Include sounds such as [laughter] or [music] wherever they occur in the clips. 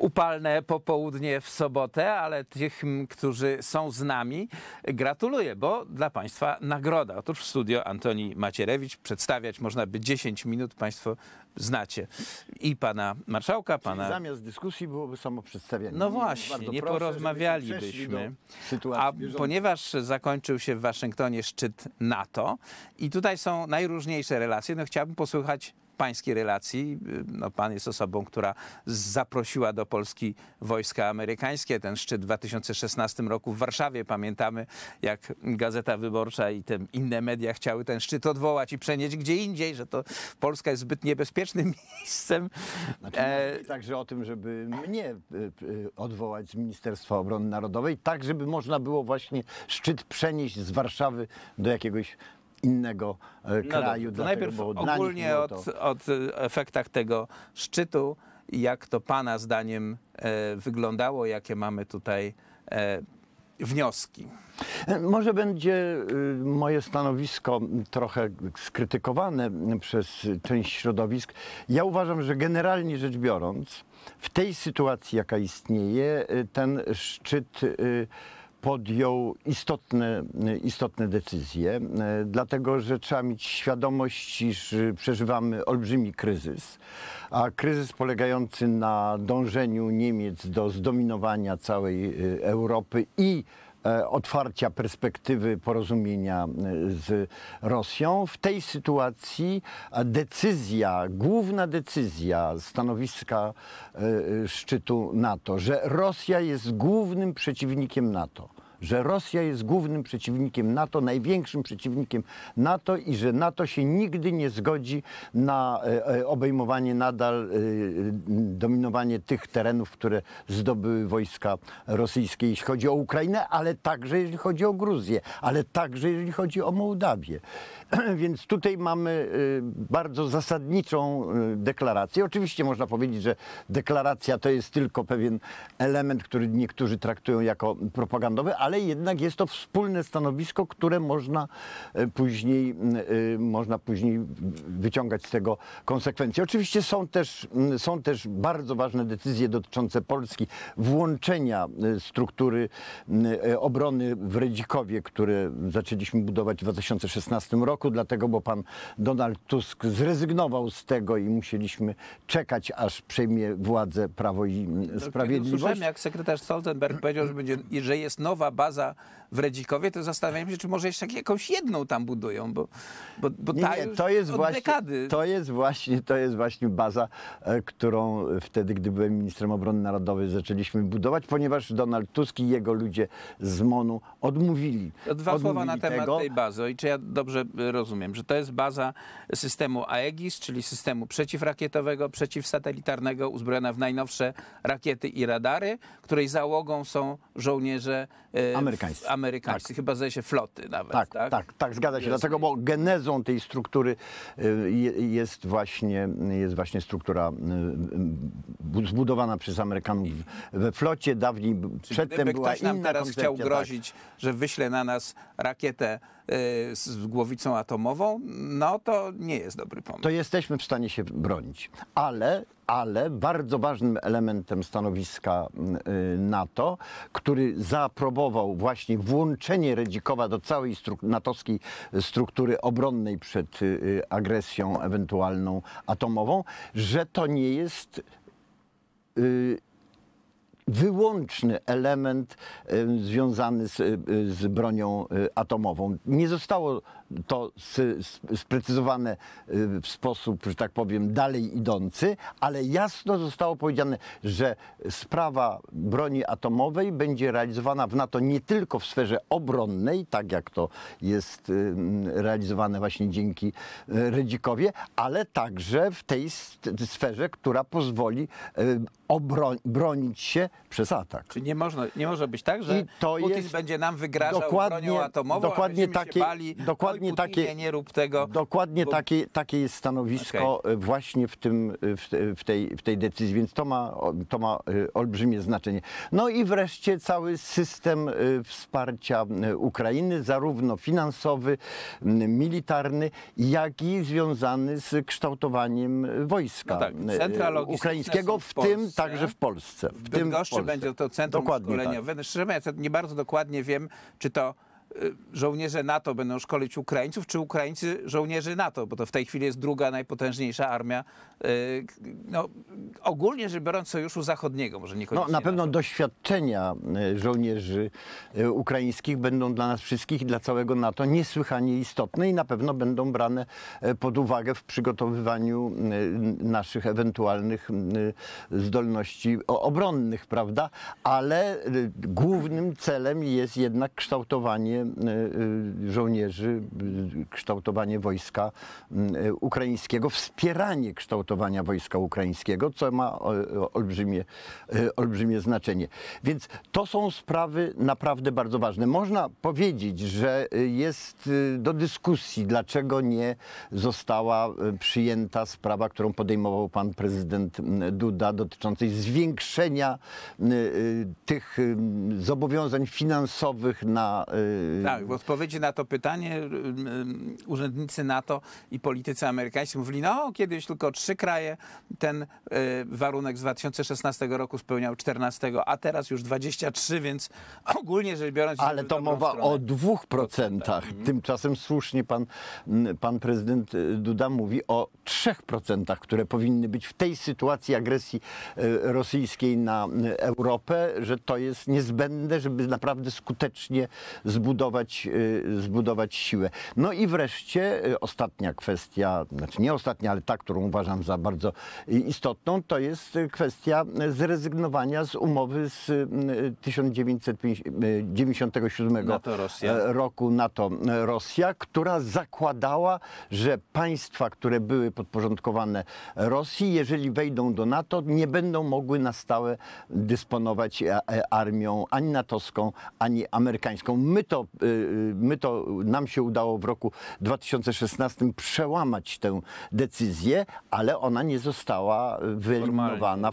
upalne popołudnie w sobotę, ale tych, którzy są z nami, gratuluję, bo dla Państwa nagroda. Otóż w studio Antoni Macierewicz przedstawiać można by 10 minut. Państwo znacie i pana marszałka, pana... Czyli zamiast dyskusji byłoby samo przedstawienie. No właśnie, nie proszę, porozmawialibyśmy. A ponieważ zakończył się w Waszyngtonie szczyt NATO i tutaj są najróżniejsze relacje, no chciałbym posłuchać pańskiej relacji. No, pan jest osobą, która zaprosiła do Polski wojska amerykańskie. Ten szczyt w 2016 roku w Warszawie. Pamiętamy, jak Gazeta Wyborcza i te inne media chciały ten szczyt odwołać i przenieść gdzie indziej, że to Polska jest zbyt niebezpieczna bezpiecznym [laughs] miejscem. Znaczy, e... Także o tym, żeby mnie e, e, odwołać z Ministerstwa Obrony Narodowej, tak żeby można było właśnie szczyt przenieść z Warszawy do jakiegoś innego e, no kraju. dlatego, najpierw ogólnie to... od, od efektach tego szczytu, jak to Pana zdaniem wyglądało, jakie mamy tutaj wnioski? E, może będzie y, moje stanowisko trochę skrytykowane przez część środowisk. Ja uważam, że generalnie rzecz biorąc, w tej sytuacji, jaka istnieje, y, ten szczyt y, podjął istotne, istotne decyzje, e, dlatego że trzeba mieć świadomość, iż przeżywamy olbrzymi kryzys, a kryzys polegający na dążeniu Niemiec do zdominowania całej e, Europy i E, otwarcia perspektywy porozumienia e, z Rosją. W tej sytuacji decyzja, główna decyzja stanowiska e, szczytu NATO, że Rosja jest głównym przeciwnikiem NATO że Rosja jest głównym przeciwnikiem NATO, największym przeciwnikiem NATO i że NATO się nigdy nie zgodzi na e, e, obejmowanie nadal, e, dominowanie tych terenów, które zdobyły wojska rosyjskie, jeśli chodzi o Ukrainę, ale także jeżeli chodzi o Gruzję, ale także jeżeli chodzi o Mołdawię. [clears throat] Więc tutaj mamy bardzo zasadniczą deklarację. Oczywiście można powiedzieć, że deklaracja to jest tylko pewien element, który niektórzy traktują jako propagandowy, ale ale jednak jest to wspólne stanowisko, które można e, później, e, można później wyciągać z tego konsekwencje. Oczywiście są też, są też bardzo ważne decyzje dotyczące Polski, włączenia e, struktury obrony w Redzikowie, które zaczęliśmy budować w 2016 roku, dlatego, bo pan Donald Tusk zrezygnował z tego i musieliśmy czekać, aż przejmie władzę Prawo i Sprawiedliwość. Słyszałem, jak sekretarz Stoltenberg powiedział, że, będzie, że jest nowa baza w Redzikowie, to zastanawiam się, czy może jeszcze jakąś jedną tam budują, bo, bo, bo nie, ta nie, to jest od właśnie, dekady. To jest, właśnie, to jest właśnie baza, e, którą wtedy, gdy byłem ministrem obrony narodowej, zaczęliśmy budować, ponieważ Donald Tusk i jego ludzie z MONU odmówili. To dwa odmówili słowa na temat tego. tej bazy. I czy ja dobrze e, rozumiem, że to jest baza systemu Aegis, czyli systemu przeciwrakietowego, przeciwsatelitarnego, uzbrojona w najnowsze rakiety i radary, której załogą są żołnierze e, amerykańscy. Amerykańscy, tak. chyba zdaje się floty nawet. Tak, tak, tak, tak zgadza się. Jest. Dlatego, bo genezą tej struktury y, jest właśnie, jest właśnie struktura y, y, zbudowana przez Amerykanów we flocie. Dawniej, Czyli przedtem była ktoś nam inna teraz chciał tak. grozić, że wyśle na nas rakietę Y, z głowicą atomową, no to nie jest dobry pomysł. To jesteśmy w stanie się bronić, ale ale bardzo ważnym elementem stanowiska y, NATO, który zaaprobował właśnie włączenie Redzikowa do całej stru natowskiej struktury obronnej przed y, agresją ewentualną atomową, że to nie jest wyłączny element związany z, e, z bronią e, atomową. Nie zostało to sprecyzowane y, w sposób, że tak powiem, dalej idący, ale jasno zostało powiedziane, że sprawa broni atomowej będzie realizowana w NATO nie tylko w sferze obronnej, tak jak to jest y, realizowane właśnie dzięki y, Redzikowie, ale także w tej sferze, która pozwoli bronić się przez atak. Czyli nie, można, nie może być tak, że to Putin jest, będzie nam wygrażał dokładnie, bronią atomową, dokładnie a takie, bali, dokładnie dokładnie Putinie, takie, nie rób tego. Dokładnie bo... takie, takie jest stanowisko okay. E, właśnie w, tym, e, w, w, tej, w tej decyzji, więc to ma, to ma e, olbrzymie znaczenie. No i wreszcie cały system wsparcia Ukrainy, zarówno finansowy, militarny, jak i związany z kształtowaniem wojska no tak, ukraińskiego, w, w tym także w Polsce. W, w tym Polsce. będzie to centrum Dokładnie tak. szkoleniowe. Tak. Szczerze mówiąc, nie bardzo dokładnie wiem, czy to Y, żołnierze NATO będą szkolić Ukraińców, czy Ukraińcy żołnierzy NATO, bo to w tej chwili jest druga najpotężniejsza armia, y, no, ogólnie rzecz biorąc Sojuszu Zachodniego, może nie No Na pewno NATO. doświadczenia y, żołnierzy ukraińskich będą dla nas wszystkich i dla całego NATO niesłychanie istotne i na pewno będą brane pod uwagę w przygotowywaniu naszych ewentualnych zdolności obronnych, prawda? Ale głównym celem jest jednak kształtowanie E, e, żołnierzy, e, kształtowanie wojska ukraińskiego, wspieranie kształtowania wojska ukraińskiego, co ma olbrzymie, olbrzymie znaczenie. Więc to są sprawy naprawdę bardzo ważne. Można powiedzieć, że jest do dyskusji, dlaczego nie została przyjęta sprawa, którą podejmował pan prezydent Duda dotyczącej zwiększenia tych zobowiązań finansowych na Yy, tak, w odpowiedzi na to pytanie yy, yy, urzędnicy NATO i politycy amerykańscy mówili, no kiedyś tylko trzy kraje ten warunek z 2016 roku spełniał 14, a teraz już 23, więc [laughs] ogólnie rzecz biorąc... Ale to mowa stronę. o dwóch procentach. Mhm. Tymczasem słusznie pan, pan prezydent y, Duda mówi o trzech procentach, które powinny być w tej sytuacji agresji y, rosyjskiej na y, Europę, że to jest niezbędne, żeby naprawdę skutecznie zbudować zbudować, y, zbudować siłę. No i wreszcie y, ostatnia kwestia, znaczy nie ostatnia, ale ta, którą uważam za bardzo y, istotną, to jest kwestia zrezygnowania z umowy z 1997 NATO e, roku NATO-Rosja, która zakładała, że państwa, które były podporządkowane Rosji, jeżeli wejdą do NATO, nie będą mogły na stałe dysponować e, e, armią ani natowską, ani amerykańską. My to Y, y, my to, nam się udało w roku 2016 przełamać tę decyzję, ale ona nie została y, wyeliminowana formalnie.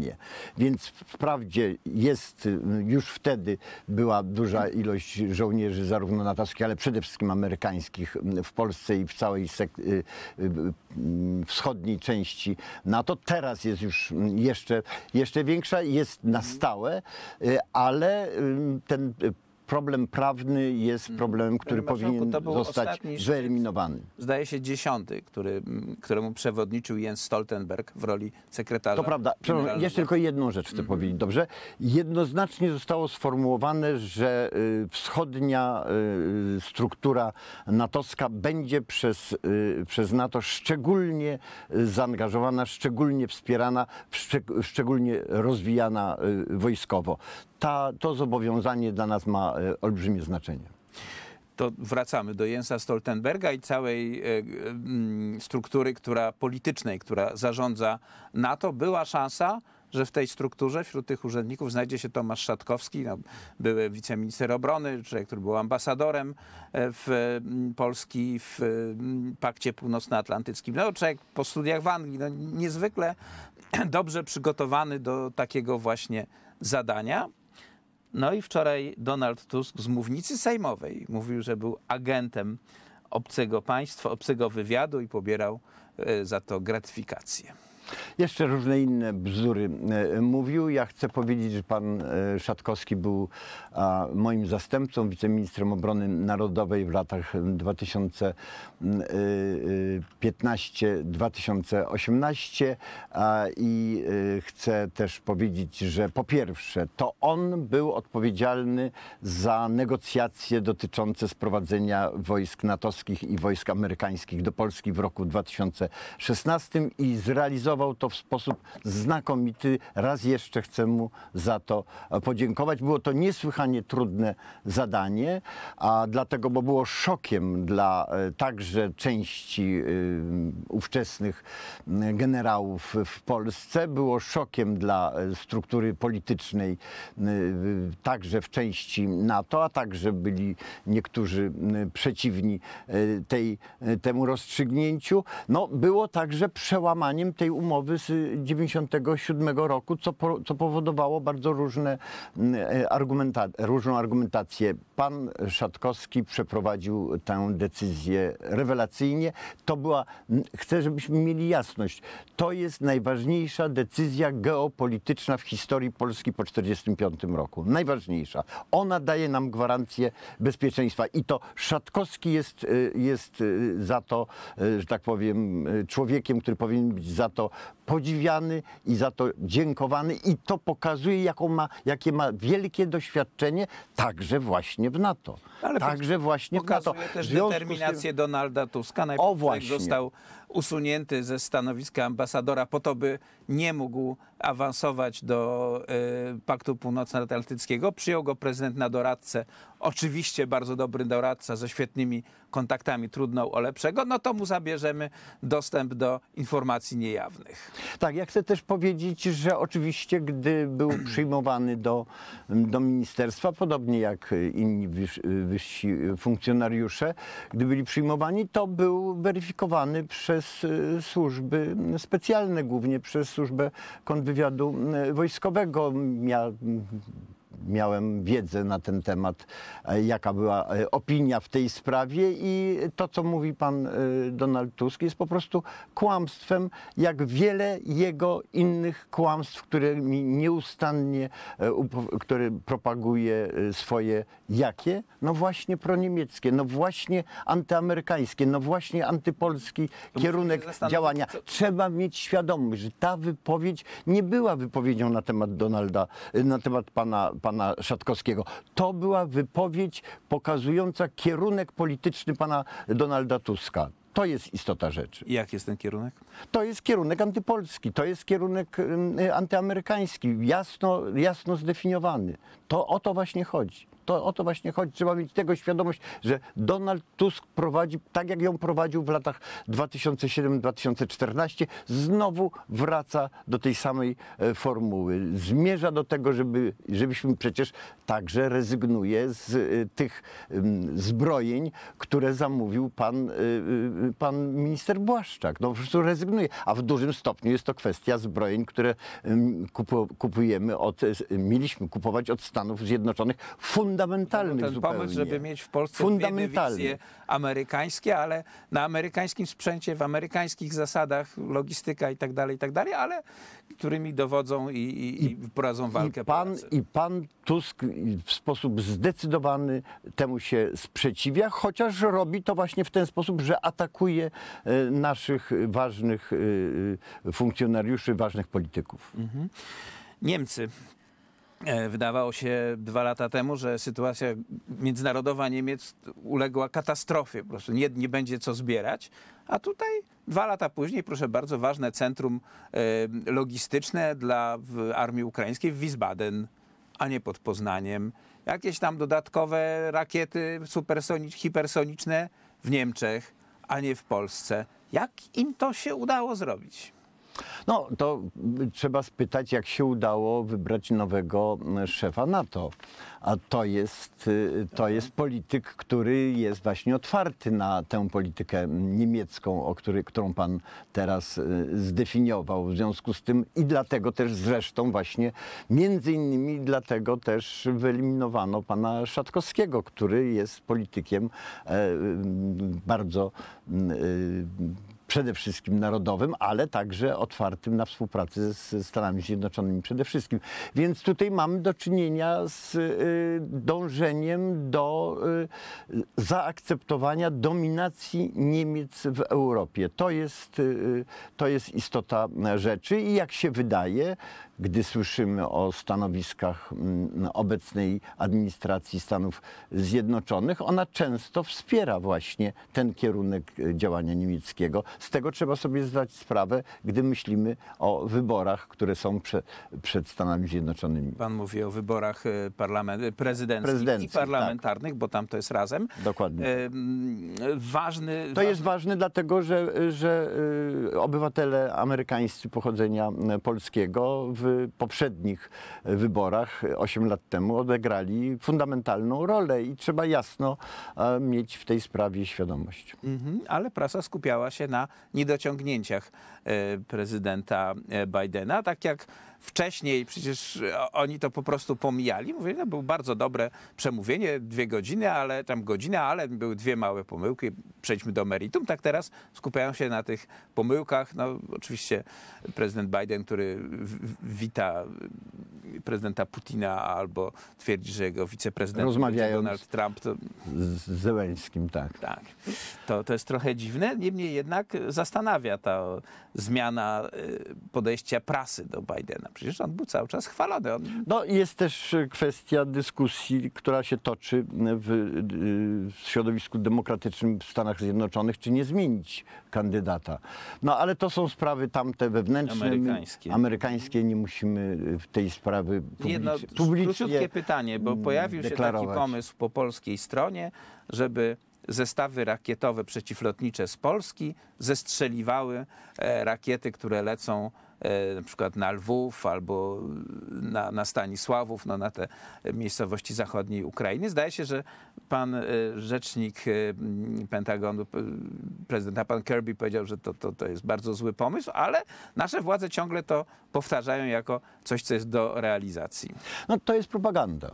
formalnie. Więc wprawdzie jest, już wtedy była duża ilość żołnierzy zarówno natowskich, ale przede wszystkim amerykańskich w Polsce i w całej wschodniej części NATO. Teraz jest już jeszcze, jeszcze większa, jest na stałe, ale ten problem prawny jest mm. problemem, który powinien zostać wyeliminowany. Zdaje się dziesiąty, który, mm, któremu przewodniczył Jens Stoltenberg w roli sekretarza. To prawda. Przepraszam, jeszcze tylko jedną rzecz chcę mm -hmm. powiedzieć, dobrze? Jednoznacznie zostało sformułowane, że y, wschodnia y, struktura natowska będzie przez, y, przez NATO szczególnie zaangażowana, szczególnie wspierana, szczególnie rozwijana wojskowo ta, to zobowiązanie dla nas ma e, olbrzymie znaczenie to wracamy do Jensa Stoltenberga i całej e, mm, struktury, która politycznej, która zarządza NATO, była szansa, że w tej strukturze wśród tych urzędników znajdzie się Tomasz Szatkowski, no, były wiceminister obrony, człowiek, który był ambasadorem e, w mm, Polski w mm, Pakcie Północnoatlantyckim. No, człowiek po studiach w Anglii, no, niezwykle [clears throat] dobrze przygotowany do takiego właśnie zadania. No i wczoraj Donald Tusk z mównicy sejmowej mówił, że był agentem obcego państwa, obcego wywiadu i pobierał e, za to gratyfikację. Jeszcze różne inne bzdury e, mówił. Ja chcę powiedzieć, że pan e, Szatkowski był moim zastępcą, wiceministrem obrony narodowej w latach 2015-2018 e, i chcę też powiedzieć, że po pierwsze to on był odpowiedzialny za negocjacje dotyczące sprowadzenia wojsk natowskich i wojsk amerykańskich do Polski w roku 2016 i zrealizował to w sposób znakomity. Raz jeszcze chcę mu za to podziękować. Było to niesłychanie trudne zadanie, a dlatego, bo było szokiem dla e, także części e, ówczesnych e, generałów w Polsce, było szokiem dla struktury politycznej także w części NATO, a także byli niektórzy przeciwni tej, temu rozstrzygnięciu. No, było także przełamaniem tej umowy umowy z 97 roku, co, po, co powodowało bardzo różne mm, e, argumenta, różną argumentację. Pan Szatkowski przeprowadził tę decyzję rewelacyjnie. To była, chcę, żebyśmy mieli jasność, to jest najważniejsza decyzja geopolityczna w historii Polski po 1945 roku. Najważniejsza. Ona daje nam gwarancję bezpieczeństwa i to Szatkowski jest, e, jest e, za to, że tak powiem, człowiekiem, który powinien być za to podziwiany i za to dziękowany i to pokazuje, jaką ma, jakie ma wielkie doświadczenie także właśnie w NATO. Ale także właśnie w NATO. też determinację Donalda Tuska. Najpierw o właśnie. został usunięty ze stanowiska ambasadora po to, by nie mógł awansować do y, Paktu Północnoatlantyckiego. Przyjął go prezydent na doradcę oczywiście bardzo dobry doradca ze świetnymi kontaktami, trudno o lepszego, no to mu zabierzemy dostęp do informacji niejawnych. Tak, ja chcę też powiedzieć, że oczywiście, gdy był [clears throat] przyjmowany do, do ministerstwa, podobnie jak inni wyżsi funkcjonariusze, gdy byli przyjmowani, to był weryfikowany przez y, służby specjalne, głównie przez służbę kontrwywiadu y, wojskowego. Ja miałem wiedzę na ten temat, e, jaka była e, opinia w tej sprawie i to, co mówi pan e, Donald Tusk jest po prostu kłamstwem, jak wiele jego innych kłamstw, którymi nieustannie, który propaguje swoje jakie? No właśnie proniemieckie, no właśnie antyamerykańskie, no właśnie antypolski to kierunek działania. Trzeba mieć świadomość, że ta wypowiedź nie była wypowiedzią na temat Donalda, na temat pana, pana pana Szatkowskiego. To była wypowiedź pokazująca kierunek polityczny pana Donalda Tuska. To jest istota rzeczy. I jak jest ten kierunek? To jest kierunek antypolski, to jest kierunek y, antyamerykański, jasno, jasno zdefiniowany. To o to właśnie chodzi to, o to właśnie chodzi. Trzeba mieć tego świadomość, że Donald Tusk prowadzi, tak jak ją prowadził w latach 2007-2014, znowu wraca do tej samej e, formuły. Zmierza do tego, żeby, żebyśmy przecież także rezygnuje z e, tych zbrojeń, które zamówił pan, e, pan minister Błaszczak. No po prostu rezygnuje. A w dużym stopniu jest to kwestia zbrojeń, które kupujemy od, mieliśmy kupować od Stanów Zjednoczonych. Fund fundamentalnych no, ten zupełnie. pomysł, żeby mieć w Polsce dywizje amerykańskie, ale na amerykańskim sprzęcie, w amerykańskich zasadach, logistyka i tak dalej, i tak dalej, ale którymi dowodzą i, i, I, i prowadzą walkę. I pan, I pan Tusk w sposób zdecydowany temu się sprzeciwia, chociaż robi to właśnie w ten sposób, że atakuje e, naszych ważnych e, funkcjonariuszy, ważnych polityków. Mhm. Niemcy E, wydawało się dwa lata temu, że sytuacja międzynarodowa Niemiec uległa katastrofie, po prostu nie, nie będzie co zbierać, a tutaj dwa lata później, proszę bardzo, ważne centrum e, logistyczne dla armii ukraińskiej w Wiesbaden, a nie pod Poznaniem. Jakieś tam dodatkowe rakiety supersoniczne hipersoniczne w Niemczech, a nie w Polsce. Jak im to się udało zrobić? No to trzeba spytać, jak się udało wybrać nowego e, szefa NATO. A to jest, e, to jest polityk, który jest właśnie otwarty na tę politykę niemiecką, o który, którą pan teraz e, zdefiniował. W związku z tym i dlatego też zresztą właśnie, między innymi dlatego też wyeliminowano pana Szatkowskiego, który jest politykiem bardzo przede wszystkim narodowym, ale także otwartym na współpracę z Stanami Zjednoczonymi przede wszystkim. Więc tutaj mamy do czynienia z y, dążeniem do y, zaakceptowania dominacji Niemiec w Europie. To jest, y, to jest istota rzeczy i jak się wydaje, gdy słyszymy o stanowiskach mm, obecnej administracji Stanów Zjednoczonych, ona często wspiera właśnie ten kierunek e, działania niemieckiego. Z tego trzeba sobie zdać sprawę, gdy myślimy o wyborach, które są prze, przed Stanami Zjednoczonymi. Pan mówi o wyborach e, prezydenckich, i parlamentarnych, tak. bo tam to jest razem. Dokładnie. E, ważny, to ważny... jest ważne dlatego, że, że e, obywatele amerykańscy pochodzenia polskiego w poprzednich wyborach 8 lat temu odegrali fundamentalną rolę i trzeba jasno e, mieć w tej sprawie świadomość. Mhm, ale prasa skupiała się na niedociągnięciach e, prezydenta e, Bidena, tak jak wcześniej przecież e, oni to po prostu pomijali. Mówię, no było bardzo dobre przemówienie, dwie godziny, ale tam godzina, ale były dwie małe pomyłki, przejdźmy do meritum. Tak teraz skupiają się na tych pomyłkach. No oczywiście prezydent Biden, który wita e, prezydenta Putina albo twierdzi, że jego wiceprezydent Donald Trump to... Z Zeleńskim, tak. Tak. To, to jest trochę dziwne, niemniej jednak zastanawia ta zmiana e, podejścia prasy do Bidena. No, przecież on był cały czas chwalony. On... No jest też e, kwestia dyskusji, która się toczy e, w, e, w środowisku demokratycznym w Stanach Zjednoczonych, czy nie zmienić kandydata. No ale to są sprawy tamte wewnętrzne. Amerykańskie. Amerykańskie, nie musimy w tej sprawy publicznie, Jedno, publicznie Króciutkie pytanie, bo mm, pojawił deklarować. się taki pomysł po polskiej stronie, żeby zestawy rakietowe przeciwlotnicze z Polski zestrzeliwały rakiety, które lecą E, na przykład na Lwów albo na, na Stanisławów, no na te miejscowości zachodniej Ukrainy. Zdaje się, że pan e, rzecznik e, Pentagonu, prezydenta pan Kirby powiedział, że to, to, to jest bardzo zły pomysł, ale nasze władze ciągle to powtarzają jako coś, co jest do realizacji. No to jest propaganda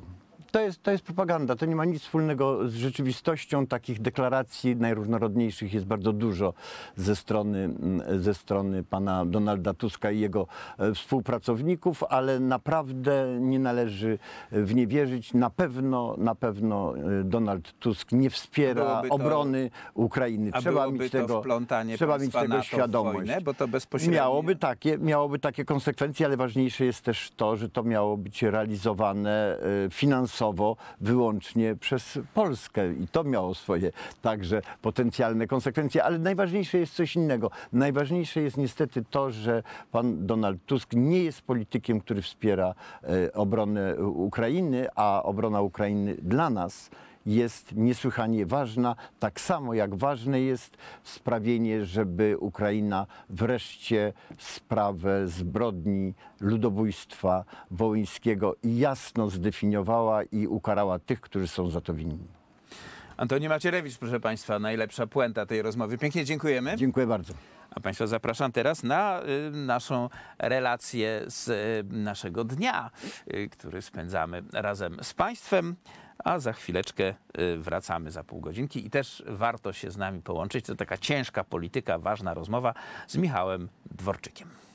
to jest, to jest propaganda, to nie ma nic wspólnego z rzeczywistością. Takich deklaracji najróżnorodniejszych jest bardzo dużo ze strony, mm, ze strony pana Donalda Tuska i jego e, współpracowników, ale naprawdę nie należy e, w nie wierzyć. Na pewno, na pewno e, Donald Tusk nie wspiera to, obrony Ukrainy. Trzeba mieć tego, trzeba mieć tego świadomość. Wojnę, bo to bezpośrednio... miałoby, takie, miałoby takie konsekwencje, ale ważniejsze jest też to, że to miało być realizowane finansowo wyłącznie przez Polskę i to miało swoje także potencjalne konsekwencje, ale najważniejsze jest coś innego. Najważniejsze jest niestety to, że pan Donald Tusk nie jest politykiem, który wspiera e, obronę Ukrainy, a obrona Ukrainy dla nas jest niesłychanie ważna, tak samo jak ważne jest sprawienie, żeby Ukraina wreszcie sprawę zbrodni ludobójstwa wołyńskiego jasno zdefiniowała i ukarała tych, którzy są za to winni. Antoni Macierewicz, proszę Państwa, najlepsza puenta tej rozmowy. Pięknie dziękujemy. Dziękuję bardzo. A Państwa zapraszam teraz na y, naszą relację z y, naszego dnia, y, który spędzamy razem z Państwem a za chwileczkę y, wracamy za pół godzinki i też warto się z nami połączyć. To taka ciężka polityka, ważna rozmowa z Michałem Dworczykiem.